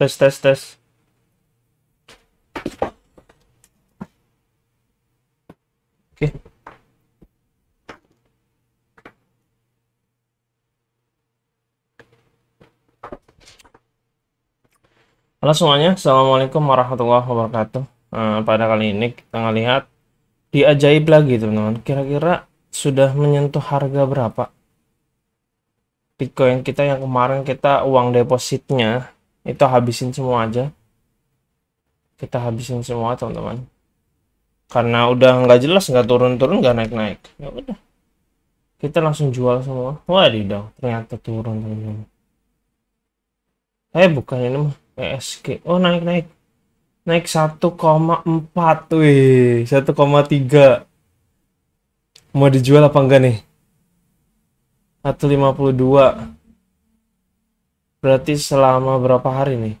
Tes tes tes. Oke. Okay. Halo semuanya, Assalamualaikum warahmatullahi wabarakatuh. Nah, pada kali ini kita ngelihat di ajaib lagi teman-teman. Kira-kira sudah menyentuh harga berapa? Bitcoin kita yang kemarin kita uang depositnya itu habisin semua aja kita habisin semua teman-teman karena udah nggak jelas nggak turun-turun nggak naik-naik ya udah kita langsung jual semua wadidaw ternyata turun teman-teman eh bukan ini mah ESG oh naik-naik naik 1,4 wih 1,3 mau dijual apa enggak nih 152 Berarti selama berapa hari nih?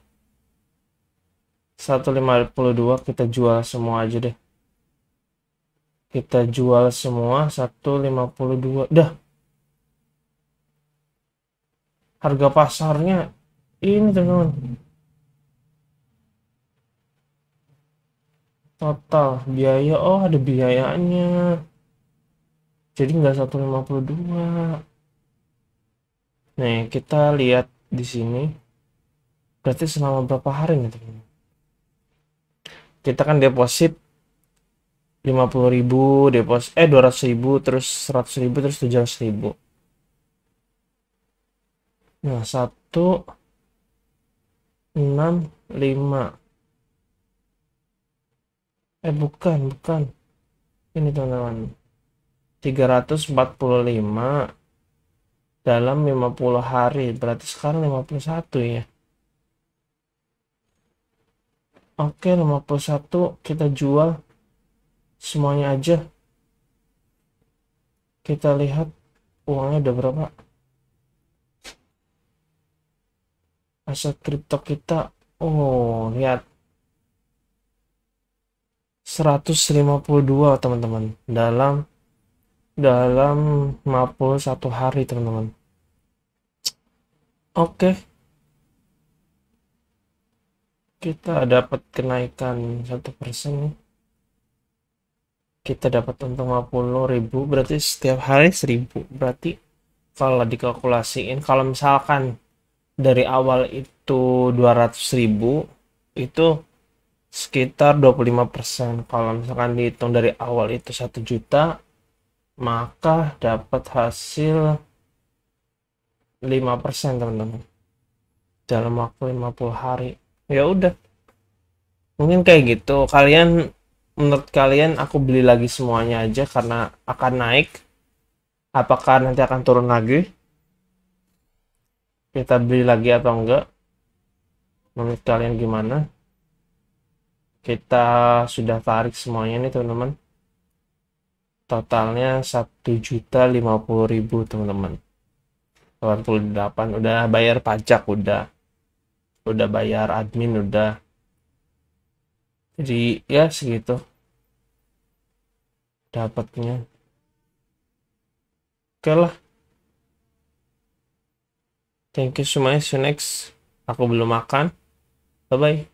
152 kita jual semua aja deh. Kita jual semua 152. Dah. Harga pasarnya ini teman-teman. Total biaya, oh ada biayanya. Jadi nggak 152. Nih, kita lihat di sini berarti selama berapa hari nih teman kita kan deposit 50 ribu deposit eh 200 ribu terus 100 ribu terus 700 ribu nah 1 6 5 eh bukan bukan ini teman-teman 345 dalam 50 hari berarti sekarang 51 ya Oke 51 kita jual semuanya aja kita lihat uangnya udah berapa aset kripto kita oh lihat 152 teman-teman dalam dalam 51 hari teman-teman Oke. Okay. Kita dapat kenaikan satu persen. Kita dapat untung ribu. berarti setiap hari seribu. Berarti kalau dikalkulasiin kalau misalkan dari awal itu dua ratus ribu, itu sekitar 25%. Kalau misalkan dihitung dari awal itu satu juta maka dapat hasil 5% teman-teman dalam waktu 50 hari ya udah mungkin kayak gitu kalian menurut kalian aku beli lagi semuanya aja karena akan naik apakah nanti akan turun lagi kita beli lagi atau enggak menurut kalian gimana kita sudah tarik semuanya nih teman-teman totalnya 1.050.000 teman-teman 88 udah bayar pajak udah udah bayar admin udah jadi ya segitu dapatnya oke lah thank you semuanya see you next aku belum makan bye bye